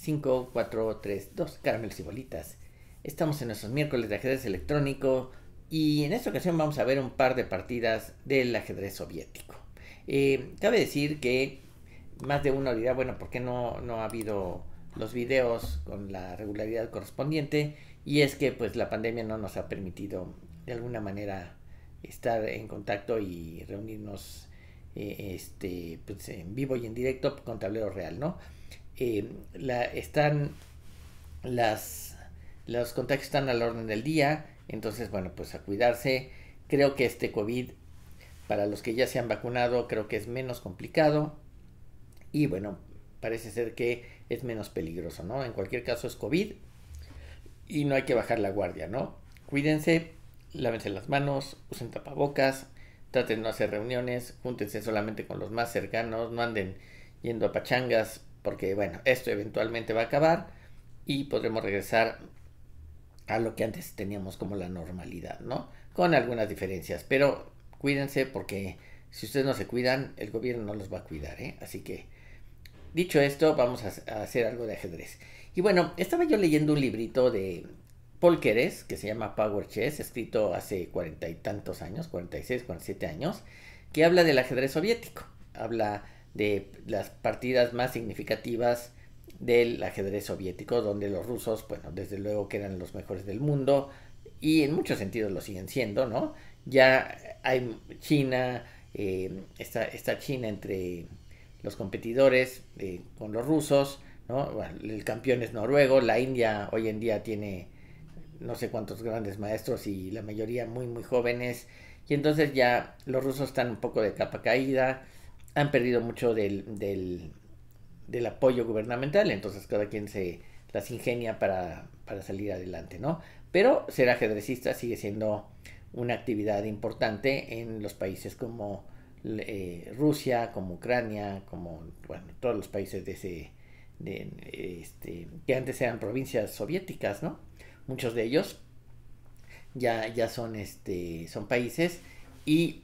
5, 4, 3, 2, caramelos y bolitas. Estamos en nuestros miércoles de ajedrez electrónico y en esta ocasión vamos a ver un par de partidas del ajedrez soviético. Eh, cabe decir que más de uno dirá, bueno, porque no, no ha habido los videos con la regularidad correspondiente? Y es que pues la pandemia no nos ha permitido de alguna manera estar en contacto y reunirnos eh, este, pues, en vivo y en directo con tablero real, ¿no? Eh, la, están las, los contactos están al orden del día, entonces bueno, pues a cuidarse. Creo que este COVID, para los que ya se han vacunado, creo que es menos complicado y bueno, parece ser que es menos peligroso, ¿no? En cualquier caso es COVID y no hay que bajar la guardia, ¿no? Cuídense, lávense las manos, usen tapabocas, traten de no hacer reuniones, júntense solamente con los más cercanos, no anden yendo a pachangas porque bueno, esto eventualmente va a acabar y podremos regresar a lo que antes teníamos como la normalidad, ¿no? Con algunas diferencias, pero cuídense porque si ustedes no se cuidan, el gobierno no los va a cuidar, ¿eh? Así que, dicho esto, vamos a, hacer algo de ajedrez. Y bueno, estaba yo leyendo un librito de Paul Keres, que se llama Power Chess, escrito hace cuarenta y tantos años, 46, 47 años, que habla del ajedrez soviético. Habla de las partidas más significativas del ajedrez soviético, donde los rusos, bueno, desde luego que eran los mejores del mundo y en muchos sentidos lo siguen siendo, ¿no? Ya hay China, eh, está, está, China entre los competidores eh, con los rusos, ¿no? el campeón es noruego, la India hoy en día tiene no sé cuántos grandes maestros y la mayoría muy, muy jóvenes, y entonces ya los rusos están un poco de capa caída, han perdido mucho del, apoyo gubernamental, entonces cada quien se las ingenia para, para salir adelante, ¿no? Pero ser ajedrecista sigue siendo una actividad importante en los países como eh, Rusia, como Ucrania, como bueno, todos los países de ese, este, que antes eran provincias soviéticas, ¿no? Muchos de ellos ya, ya son, este, son países y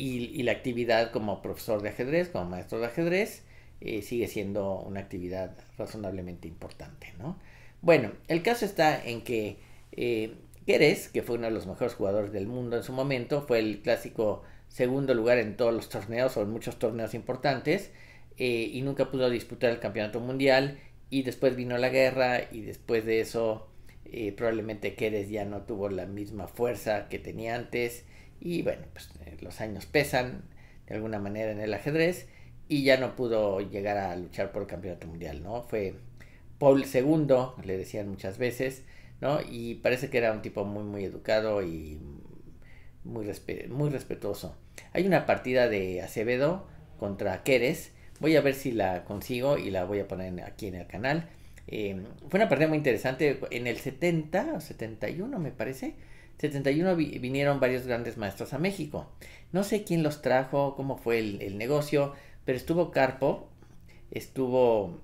y, la actividad como profesor de ajedrez, como maestro de ajedrez, eh, sigue siendo una actividad razonablemente importante, ¿no? Bueno, el caso está en que eh, que fue uno de los mejores jugadores del mundo en su momento, fue el clásico segundo lugar en todos los torneos o en muchos torneos importantes, eh, y nunca pudo disputar el campeonato mundial, y después vino la guerra, y después de eso eh, probablemente Quérez ya no tuvo la misma fuerza que tenía antes, y bueno, pues eh, los años pesan de alguna manera en el ajedrez y ya no pudo llegar a luchar por el campeonato mundial, ¿no? Fue Paul II, le decían muchas veces, ¿no? Y parece que era un tipo muy, muy educado y muy, muy respetuoso. Hay una partida de Acevedo contra Queres voy a ver si la consigo y la voy a poner aquí en el canal. Eh, fue una partida muy interesante en el 70 o 71 me parece 71 vinieron varios grandes maestros a México. No sé quién los trajo, cómo fue el, negocio, pero estuvo Carpo, estuvo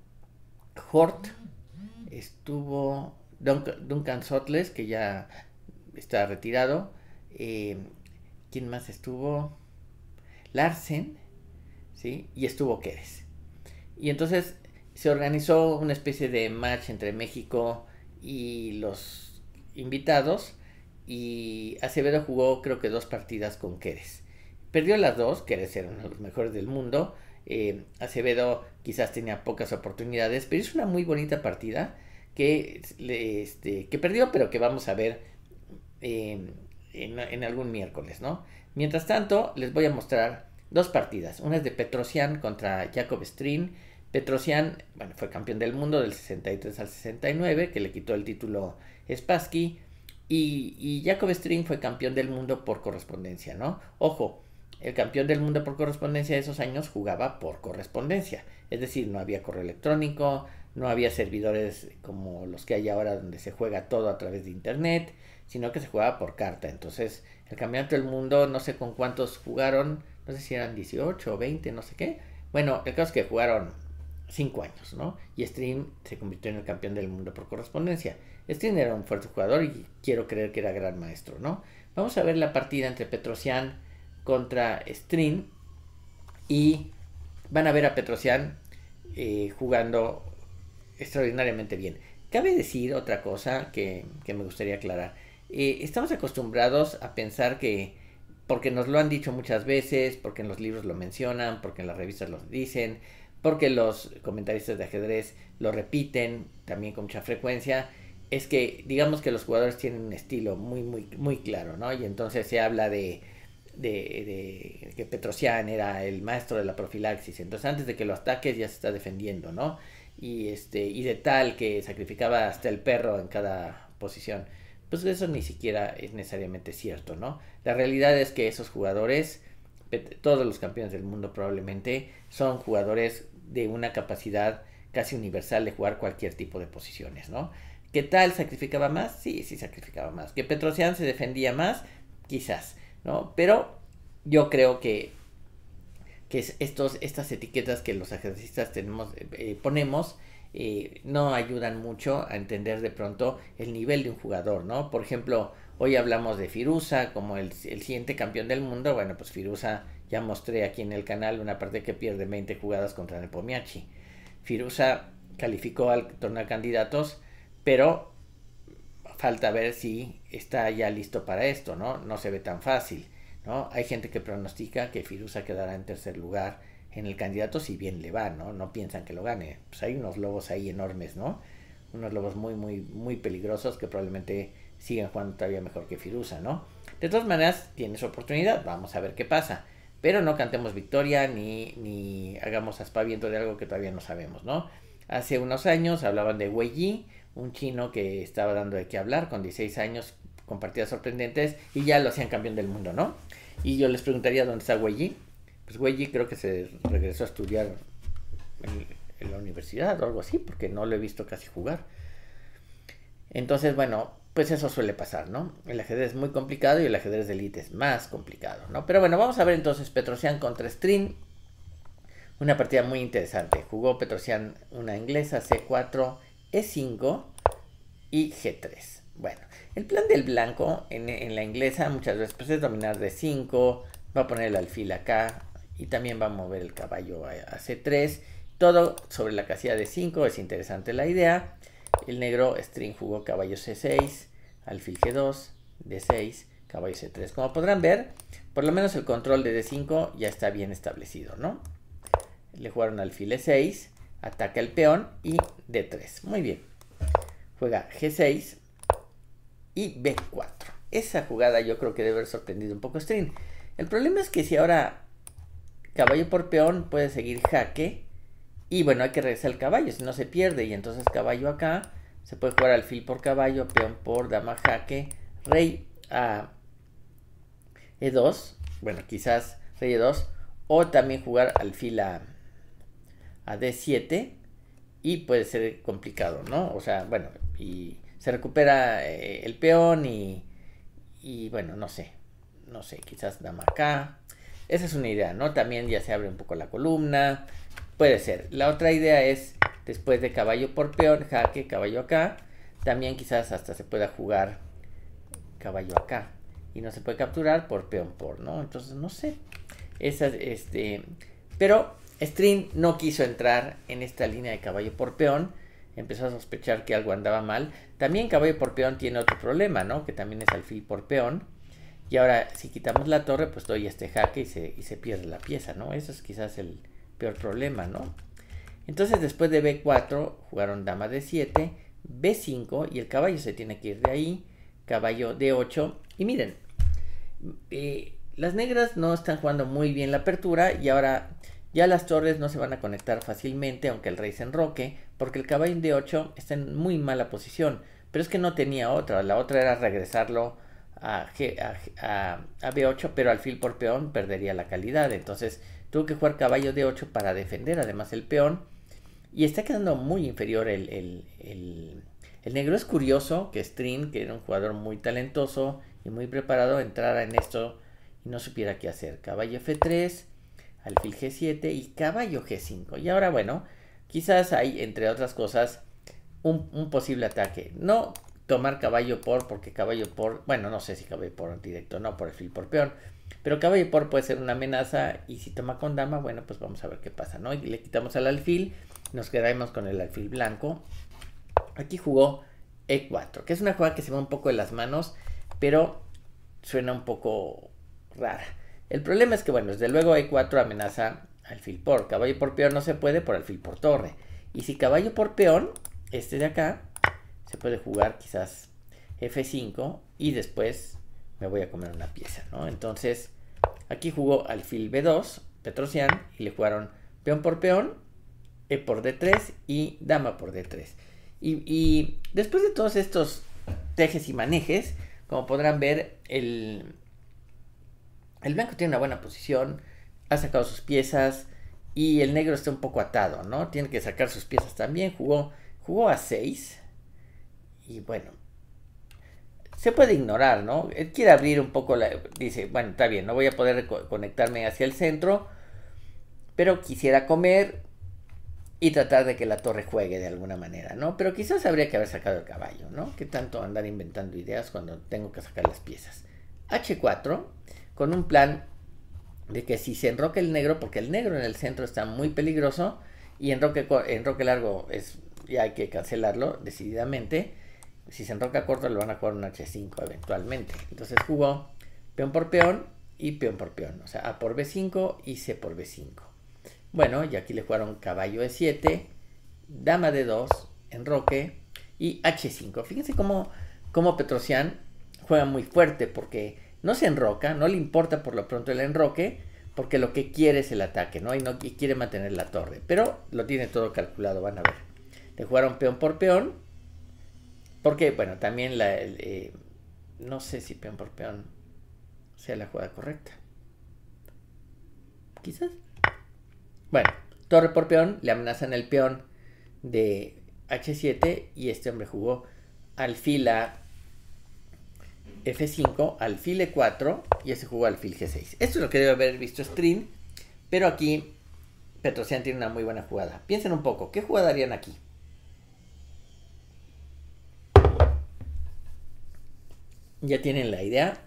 Hort, estuvo Duncan, Sotles, que ya está retirado. Eh, ¿Quién más estuvo? Larsen, ¿sí? Y estuvo quedes Y entonces se organizó una especie de match entre México y los invitados y Acevedo jugó creo que dos partidas con Keres Perdió las dos, Keres era uno de los mejores del mundo, eh, Acevedo quizás tenía pocas oportunidades, pero es una muy bonita partida que, este, que perdió, pero que vamos a ver eh, en, algún miércoles, ¿no? Mientras tanto, les voy a mostrar dos partidas. Una es de Petrosian contra Jacob Strin. Petrosian, fue campeón del mundo del 63 al 69, que le quitó el título Spassky. Y, Jacob String fue campeón del mundo por correspondencia, ¿no? Ojo, el campeón del mundo por correspondencia de esos años jugaba por correspondencia. Es decir, no había correo electrónico, no había servidores como los que hay ahora donde se juega todo a través de internet, sino que se jugaba por carta. Entonces, el campeonato del mundo, no sé con cuántos jugaron, no sé si eran 18 o 20, no sé qué. Bueno, el caso es que jugaron 5 años, ¿no? Y Stream se convirtió en el campeón del mundo por correspondencia. String era un fuerte jugador y quiero creer que era gran maestro, ¿no? Vamos a ver la partida entre Petrosian contra Stream y van a ver a Petrosian eh, jugando extraordinariamente bien. Cabe decir otra cosa que, me gustaría aclarar. Eh, estamos acostumbrados a pensar que, porque nos lo han dicho muchas veces, porque en los libros lo mencionan, porque en las revistas lo dicen, porque los comentaristas de ajedrez lo repiten también con mucha frecuencia, es que digamos que los jugadores tienen un estilo muy, muy, muy claro, ¿no? Y entonces se habla de, que Petrosian era el maestro de la profilaxis, entonces antes de que lo ataques ya se está defendiendo, ¿no? Y, este, y de tal que sacrificaba hasta el perro en cada posición. Pues eso ni siquiera es necesariamente cierto, ¿no? La realidad es que esos jugadores todos los campeones del mundo probablemente son jugadores de una capacidad casi universal de jugar cualquier tipo de posiciones, ¿no? ¿Qué tal? ¿Sacrificaba más? Sí, sí sacrificaba más. ¿Que Petrosian se defendía más? Quizás, ¿no? Pero yo creo que, que estos, estas etiquetas que los ajedrecistas tenemos, eh, eh, ponemos eh, no ayudan mucho a entender de pronto el nivel de un jugador, ¿no? Por ejemplo, Hoy hablamos de Firuza como el, siguiente campeón del mundo. Bueno, pues Firuza ya mostré aquí en el canal una parte que pierde 20 jugadas contra Nepomiachi. Firuza calificó al torneo de candidatos, pero falta ver si está ya listo para esto, ¿no? No se ve tan fácil, ¿no? Hay gente que pronostica que Firuza quedará en tercer lugar en el candidato si bien le va, ¿no? No piensan que lo gane. Pues hay unos lobos ahí enormes, ¿no? Unos lobos muy, muy, muy peligrosos que probablemente Siguen jugando todavía mejor que Firusa, ¿no? De todas maneras, tienes oportunidad, vamos a ver qué pasa. Pero no cantemos victoria ni, hagamos aspaviento de algo que todavía no sabemos, ¿no? Hace unos años hablaban de Wei Yi, un chino que estaba dando de qué hablar con 16 años con partidas sorprendentes y ya lo hacían campeón del mundo, ¿no? Y yo les preguntaría dónde está Wei Yi. Pues Wei Yi creo que se regresó a estudiar en, en la universidad o algo así, porque no lo he visto casi jugar. Entonces, bueno, pues eso suele pasar, ¿no? El ajedrez es muy complicado y el ajedrez de elite es más complicado, ¿no? Pero bueno, vamos a ver entonces Petrosian contra String, Una partida muy interesante. Jugó Petrosian una inglesa, C4, E5 y G3. Bueno, el plan del blanco en, la inglesa muchas veces pues, es dominar D5, va a poner el alfil acá y también va a mover el caballo a C3. Todo sobre la casilla de 5 es interesante la idea. El negro string jugó caballo c6, alfil g2, d6, caballo c3. Como podrán ver, por lo menos el control de d5 ya está bien establecido, ¿no? Le jugaron alfil e6, ataca el peón y d3. Muy bien. Juega g6 y b4. Esa jugada yo creo que debe haber sorprendido un poco a String. El problema es que si ahora caballo por peón puede seguir jaque y bueno, hay que regresar el caballo, si no se pierde. Y entonces caballo acá. Se puede jugar alfil por caballo, peón por dama jaque, rey a e2. Bueno, quizás rey e2. O también jugar alfil a, a d7. Y puede ser complicado, ¿no? O sea, bueno, y se recupera eh, el peón y, y bueno, no sé. No sé, quizás dama acá. Esa es una idea, ¿no? También ya se abre un poco la columna. Puede ser. La otra idea es, después de caballo por peón, jaque, caballo acá. También quizás hasta se pueda jugar caballo acá. Y no se puede capturar por peón por, ¿no? Entonces, no sé. Esa, este, pero String no quiso entrar en esta línea de caballo por peón. Empezó a sospechar que algo andaba mal. También caballo por peón tiene otro problema, ¿no? Que también es alfil por peón. Y ahora, si quitamos la torre, pues doy este jaque y se, y se pierde la pieza, ¿no? Eso es quizás el, peor problema, ¿no? Entonces después de B4 jugaron dama D7, B5 y el caballo se tiene que ir de ahí, caballo D8 y miren, eh, las negras no están jugando muy bien la apertura y ahora ya las torres no se van a conectar fácilmente aunque el rey se enroque porque el caballo en D8 está en muy mala posición, pero es que no tenía otra, la otra era regresarlo a, a B8 pero alfil por peón perdería la calidad, entonces Tuvo que jugar caballo de 8 para defender además el peón. Y está quedando muy inferior el, negro. Es curioso que String, que era un jugador muy talentoso y muy preparado, entrara en esto y no supiera qué hacer. Caballo F3, alfil G7 y caballo G5. Y ahora bueno, quizás hay, entre otras cosas, un, posible ataque. No tomar caballo por, porque caballo por, bueno, no sé si caballo por directo, no por alfil por peón pero caballo por puede ser una amenaza y si toma con dama, bueno, pues vamos a ver qué pasa, ¿no? Y le quitamos al alfil, nos quedamos con el alfil blanco. Aquí jugó E4, que es una jugada que se va un poco de las manos, pero suena un poco rara. El problema es que, bueno, desde luego E4 amenaza alfil por. Caballo por peón no se puede por alfil por torre. Y si caballo por peón, este de acá, se puede jugar quizás F5 y después me voy a comer una pieza, ¿no? Entonces, aquí jugó alfil B2, Petrosian, y le jugaron peón por peón, E por D3 y dama por D3. Y, después de todos estos tejes y manejes, como podrán ver, el, el blanco tiene una buena posición, ha sacado sus piezas y el negro está un poco atado, ¿no? Tiene que sacar sus piezas también, jugó, jugó a 6 y bueno, se puede ignorar, ¿no? Él quiere abrir un poco la... Dice, bueno, está bien, no voy a poder conectarme hacia el centro, pero quisiera comer y tratar de que la torre juegue de alguna manera, ¿no? Pero quizás habría que haber sacado el caballo, ¿no? Que tanto andar inventando ideas cuando tengo que sacar las piezas. H4, con un plan de que si se enroque el negro, porque el negro en el centro está muy peligroso, y enroque, enroque largo es, y hay que cancelarlo decididamente, si se enroca corto le van a jugar un h5 eventualmente. Entonces jugó peón por peón y peón por peón. O sea, A por b5 y C por b5. Bueno, y aquí le jugaron caballo e7, dama d2, enroque y h5. Fíjense cómo, cómo Petrosian juega muy fuerte porque no se enroca, no le importa por lo pronto el enroque, porque lo que quiere es el ataque, no, y quiere mantener la torre. Pero lo tiene todo calculado, van a ver. Le jugaron peón por peón porque, bueno, también la, eh, no sé si peón por peón sea la jugada correcta. Quizás. Bueno, torre por peón, le amenazan el peón de H7 y este hombre jugó al fila F5, alfil E4 y ese jugó alfil G6. Esto es lo que debe haber visto stream, pero aquí Petrosian tiene una muy buena jugada. Piensen un poco, ¿qué jugada harían aquí? ya tienen la idea.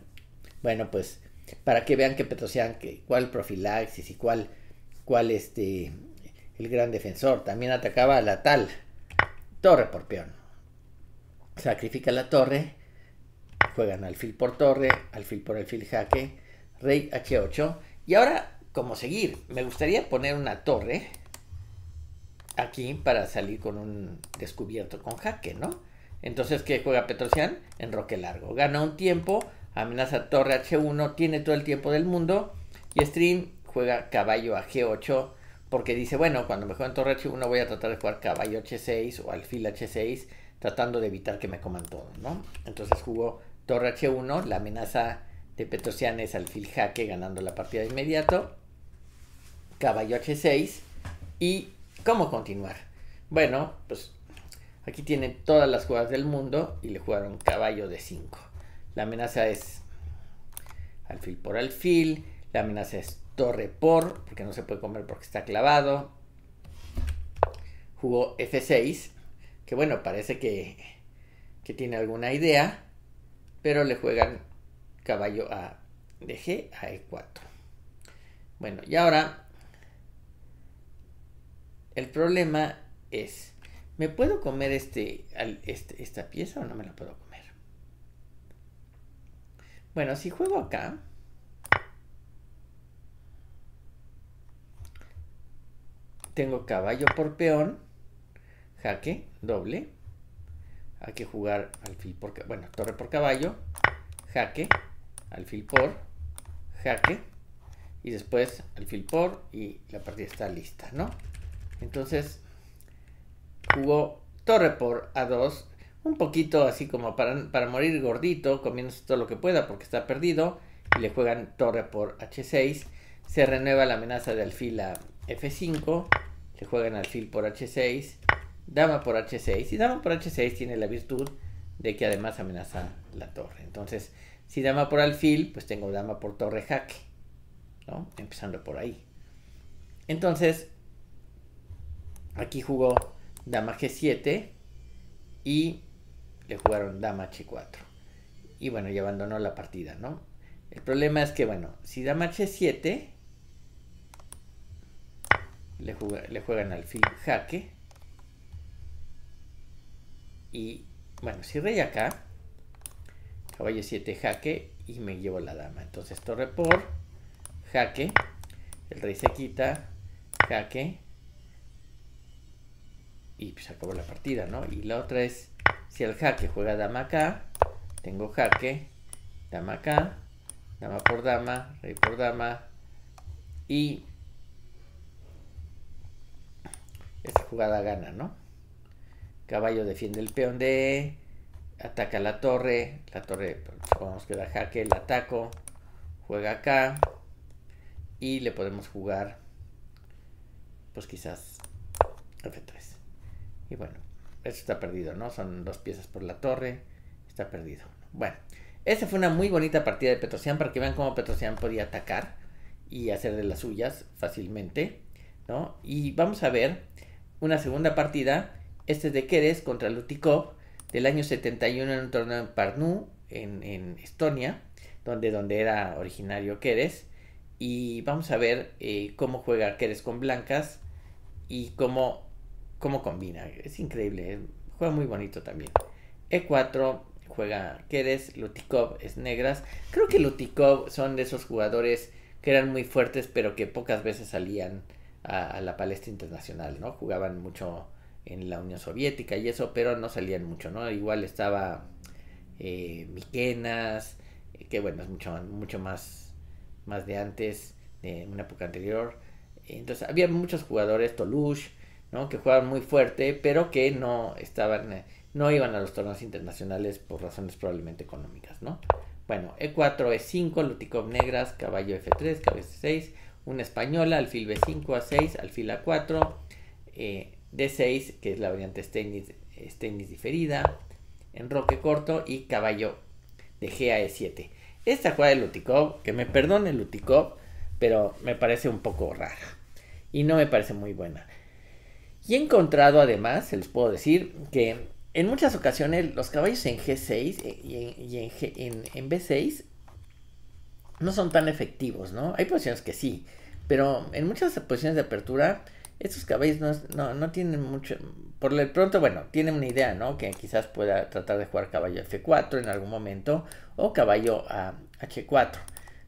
Bueno, pues para que vean que Petrosian, que, cuál profilaxis y cuál, cuál este, el gran defensor. También atacaba a la tal torre por peón. Sacrifica la torre, juegan alfil por torre, alfil por alfil jaque, rey h8. Y ahora, cómo seguir? Me gustaría poner una torre aquí para salir con un descubierto con jaque, ¿no? Entonces, ¿qué juega Petrosian? En roque largo. Gana un tiempo, amenaza torre H1, tiene todo el tiempo del mundo. Y Stream juega caballo a G8 porque dice, bueno, cuando me en torre H1 voy a tratar de jugar caballo H6 o alfil H6 tratando de evitar que me coman todo, ¿no? Entonces jugó torre H1, la amenaza de Petrosian es alfil jaque ganando la partida de inmediato. Caballo H6 y ¿cómo continuar? Bueno, pues Aquí tiene todas las jugadas del mundo y le jugaron caballo de 5. La amenaza es alfil por alfil. La amenaza es torre por, porque no se puede comer porque está clavado. Jugó F6, que bueno, parece que, que tiene alguna idea, pero le juegan caballo a de G a E4. Bueno, y ahora el problema es ¿me puedo comer este, este, esta pieza o no me la puedo comer? Bueno, si juego acá, tengo caballo por peón, jaque, doble, hay que jugar alfil por, bueno, torre por caballo, jaque, alfil por, jaque, y después alfil por, y la partida está lista, ¿no? Entonces, jugó torre por A2, un poquito así como para, morir gordito, comiéndose todo lo que pueda porque está perdido, y le juegan torre por H6, se renueva la amenaza de alfil a F5, le juegan alfil por H6, dama por H6, y dama por H6 tiene la virtud de que además amenaza la torre. Entonces, si dama por alfil, pues tengo dama por torre jaque, ¿no? Empezando por ahí. Entonces, aquí jugó dama g7 y le jugaron dama h4. Y bueno, ya abandonó la partida, ¿no? El problema es que, bueno, si dama h7, le, juegan al juegan jaque. Y bueno, si rey acá, caballo 7 jaque y me llevo la dama. Entonces torre por, jaque, el rey se quita, jaque, y pues acabó la partida, ¿no? Y la otra es, si el jaque juega dama acá, tengo jaque, dama acá, dama por dama, rey por dama, y esta jugada gana, ¿no? Caballo defiende el peón de, ataca la torre, la torre, supongamos que da jaque, la ataco, juega acá, y le podemos jugar, pues quizás F3. Y bueno, eso está perdido, ¿no? Son dos piezas por la torre, está perdido. Bueno, esa fue una muy bonita partida de Petrosian para que vean cómo Petrosian podía atacar y hacer de las suyas fácilmente, ¿no? Y vamos a ver una segunda partida, este es de Keres contra Lutikov del año 71 en un torneo en Parnu, en, Estonia, donde, donde era originario Keres. Y vamos a ver eh, cómo juega Keres con blancas y cómo cómo combina. Es increíble. Eh, juega muy bonito también. E4 juega Keres, Lutikov es negras. Creo que Lutikov son de esos jugadores que eran muy fuertes, pero que pocas veces salían a, la palestra internacional, ¿no? Jugaban mucho en la Unión Soviética y eso, pero no salían mucho, ¿no? Igual estaba eh, Miquenas, que bueno, es mucho, mucho más, más de antes, de una época anterior. Entonces había muchos jugadores, Tolush, que jugaban muy fuerte, pero que no estaban, eh, no iban a los torneos internacionales por razones probablemente económicas, Bueno, E4, E5, Lutikov negras, caballo F3, caballo C6, una española, alfil B5, A6, alfil A4, eh, D6, que es la variante Steinitz, Steinitz diferida, enroque corto y caballo de G a E7. Esta jugada de Lutikov, que me perdone Lutikov, pero me parece un poco rara y no me parece muy buena. Y he encontrado además, se les puedo decir, que en muchas ocasiones los caballos en G6 y en, B6 no son tan efectivos, ¿no? Hay posiciones que sí, pero en muchas posiciones de apertura estos caballos no, tienen mucho. Por lo pronto, bueno, tienen una idea, ¿no? Que quizás pueda tratar de jugar caballo F4 en algún momento o caballo a ah, H4.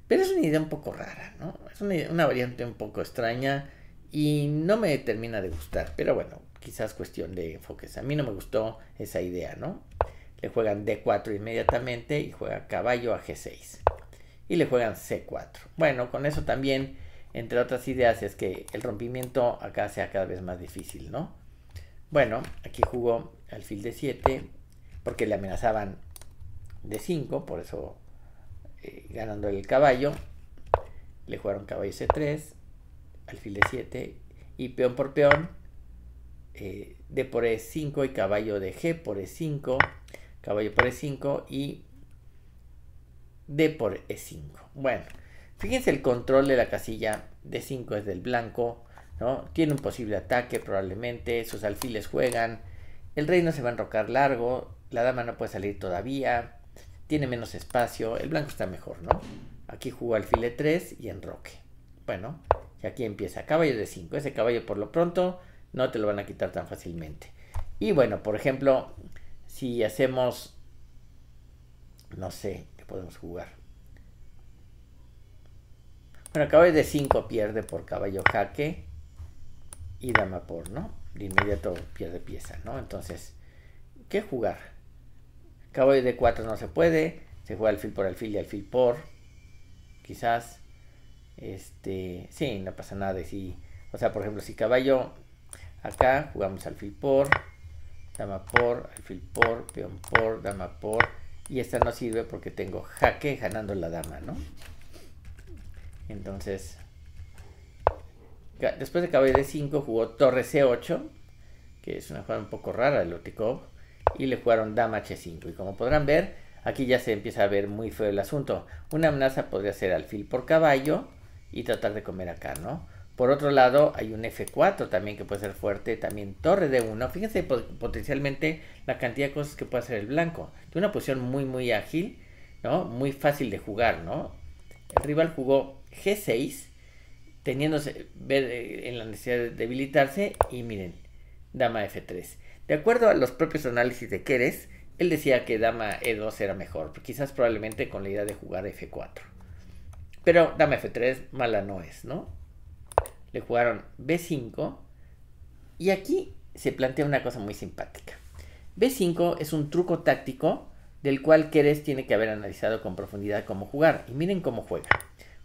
Pero es una idea un poco rara, ¿no? Es una, una variante un poco extraña y no me termina de gustar, pero bueno, quizás cuestión de enfoques. A mí no me gustó esa idea, ¿no? Le juegan D4 inmediatamente y juega caballo a G6. Y le juegan C4. Bueno, con eso también, entre otras ideas, es que el rompimiento acá sea cada vez más difícil, ¿no? Bueno, aquí jugó alfil de 7 porque le amenazaban de 5, por eso eh, ganando el caballo. Le jugaron caballo C3, alfil 7 y peón por peón, eh, d por e5 y caballo de g por e5, caballo por e5 y d por e5. Bueno, fíjense el control de la casilla d5 es del blanco, ¿no? Tiene un posible ataque probablemente, sus alfiles juegan, el rey no se va a enrocar largo, la dama no puede salir todavía, tiene menos espacio, el blanco está mejor, ¿no? Aquí jugó alfil 3 y enroque. Bueno, y aquí empieza caballo de 5. Ese caballo por lo pronto no te lo van a quitar tan fácilmente. Y bueno, por ejemplo, si hacemos, no sé, ¿qué podemos jugar? Bueno, caballo de 5 pierde por caballo jaque y dama por, ¿no? De inmediato pierde pieza, ¿no? Entonces, ¿qué jugar? Caballo de 4 no se puede, se juega alfil por alfil y alfil por, quizás este, sí, no pasa nada. si, o sea, por ejemplo, si caballo acá, jugamos alfil por, dama por, alfil por, peón por, dama por. Y esta no sirve porque tengo jaque ganando la dama, ¿no? Entonces, después de caballo de 5 jugó torre C8, que es una jugada un poco rara el Otikov, y le jugaron dama H5. Y como podrán ver, aquí ya se empieza a ver muy feo el asunto. Una amenaza podría ser alfil por caballo, y tratar de comer acá, ¿no? Por otro lado, hay un F4 también que puede ser fuerte, también torre de 1. Fíjense potencialmente la cantidad de cosas que puede hacer el blanco. Tiene una posición muy, muy ágil, ¿no? Muy fácil de jugar, ¿no? El rival jugó G6, teniéndose eh, en la necesidad de debilitarse, y miren, dama F3. De acuerdo a los propios análisis de Keres, él decía que dama E2 era mejor, quizás probablemente con la idea de jugar F4. Pero dame F3, mala no es, ¿no? Le jugaron B5. Y aquí se plantea una cosa muy simpática. B5 es un truco táctico del cual Keres tiene que haber analizado con profundidad cómo jugar. Y miren cómo juega.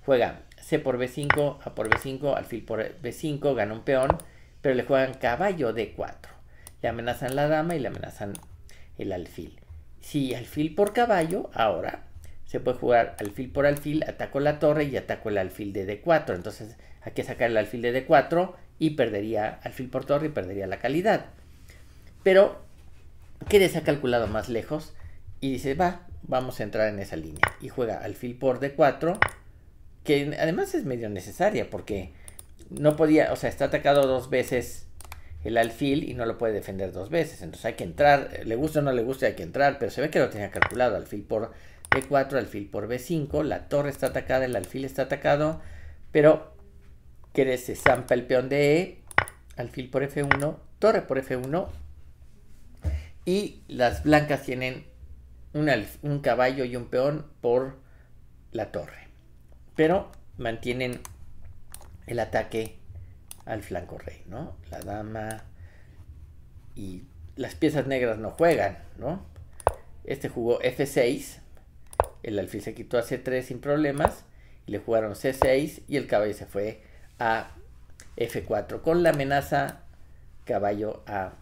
Juega C por B5, A por B5, alfil por B5, gana un peón, pero le juegan caballo D4. Le amenazan la dama y le amenazan el alfil. Si alfil por caballo, ahora se puede jugar alfil por alfil, ataco la torre y ataco el alfil de D4. Entonces hay que sacar el alfil de D4 y perdería alfil por torre y perdería la calidad. Pero ¿qué se ha calculado más lejos y dice, va, vamos a entrar en esa línea. Y juega alfil por D4, que además es medio necesaria porque no podía, o sea, está atacado dos veces el alfil y no lo puede defender dos veces. Entonces hay que entrar, le gusta o no le gusta, hay que entrar, pero se ve que lo tenía calculado, alfil por e 4 alfil por B5, la torre está atacada, el alfil está atacado, pero que se zampa el peón de E, alfil por F1, torre por F1, y las blancas tienen un, un caballo y un peón por la torre, pero mantienen el ataque al flanco rey, ¿no? La dama y las piezas negras no juegan, ¿no? Este jugó F6, el alfil se quitó a C3 sin problemas, y le jugaron C6 y el caballo se fue a F4 con la amenaza caballo a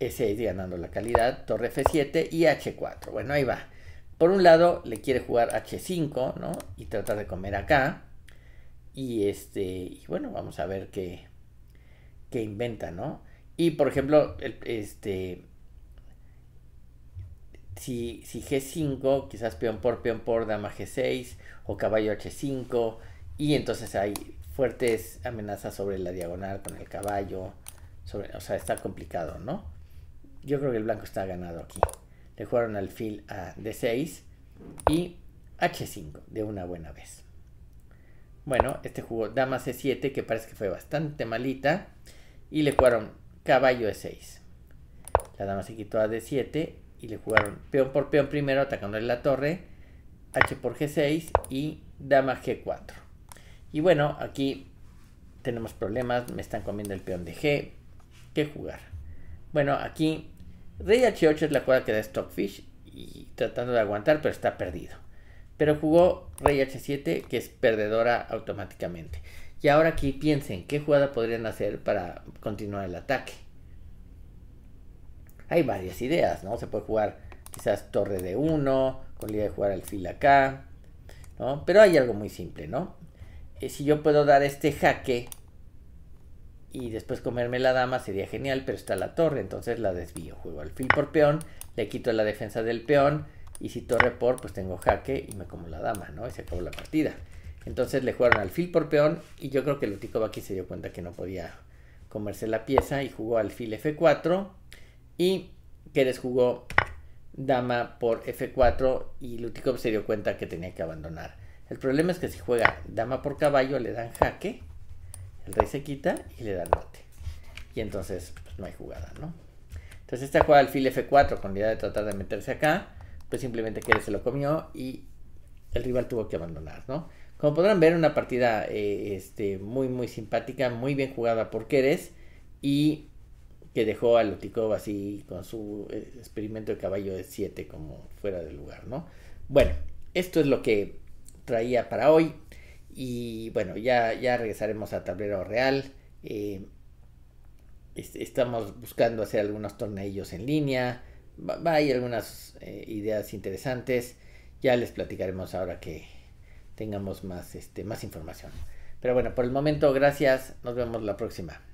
E6 ganando la calidad, torre F7 y H4. Bueno, ahí va. Por un lado le quiere jugar H5, ¿no? Y tratar de comer acá. Y este, bueno, vamos a ver qué, qué inventa, ¿no? Y por ejemplo, este, si, G5, quizás peón por peón por dama G6 o caballo H5 y entonces hay fuertes amenazas sobre la diagonal con el caballo. o sea, está complicado, ¿no? Yo creo que el blanco está ganado aquí. Le jugaron al alfil a D6 y H5 de una buena vez. Bueno, este jugó dama C7 que parece que fue bastante malita y le jugaron caballo E6. La dama se quitó a D7 y le jugaron peón por peón primero atacándole la torre, h por g6 y dama g4. Y bueno, aquí tenemos problemas, me están comiendo el peón de g, ¿qué jugar? Bueno, aquí rey h8 es la jugada que da Stockfish y tratando de aguantar, pero está perdido. Pero jugó rey h7, que es perdedora automáticamente. Y ahora aquí piensen, ¿qué jugada podrían hacer para continuar el ataque? hay varias ideas, ¿no? Se puede jugar quizás torre de 1, con la idea de jugar alfil acá, ¿no? Pero hay algo muy simple, ¿no? Eh, si yo puedo dar este jaque y después comerme la dama sería genial, pero está la torre, entonces la desvío. Juego alfil por peón, le quito la defensa del peón y si torre por, pues tengo jaque y me como la dama, ¿no? Y se acabó la partida. Entonces le jugaron alfil por peón y yo creo que el Utico aquí se dio cuenta que no podía comerse la pieza y jugó alfil F4 y que jugó dama por F4 y Lutikov se dio cuenta que tenía que abandonar. El problema es que si juega dama por caballo le dan jaque, el rey se quita y le dan mate. Y entonces pues, no hay jugada, ¿no? Entonces esta juega alfil F4 con la idea de tratar de meterse acá, pues simplemente Keres se lo comió y el rival tuvo que abandonar, ¿no? Como podrán ver, una partida eh, este, muy, muy simpática, muy bien jugada por Keres y que dejó a Lutikov así con su eh, experimento de caballo de 7 como fuera de lugar, ¿no? Bueno, esto es lo que traía para hoy y bueno, ya, ya regresaremos a tablero real. Eh, estamos buscando hacer algunos tornillos en línea, hay algunas eh, ideas interesantes, ya les platicaremos ahora que tengamos más, este, más información. Pero bueno, por el momento, gracias, nos vemos la próxima.